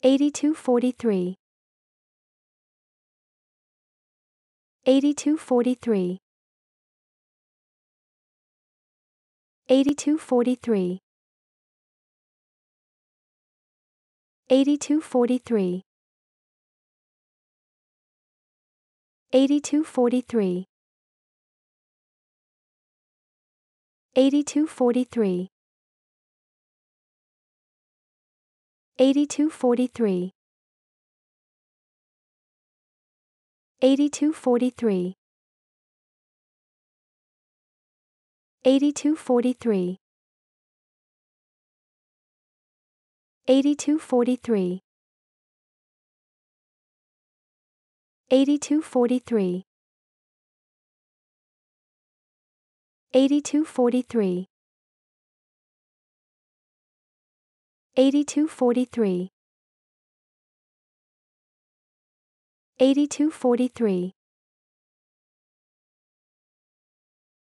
8243 8243 8243 8243 8243 8243 8243 8243 8243 8243 8243 8243 8243 8243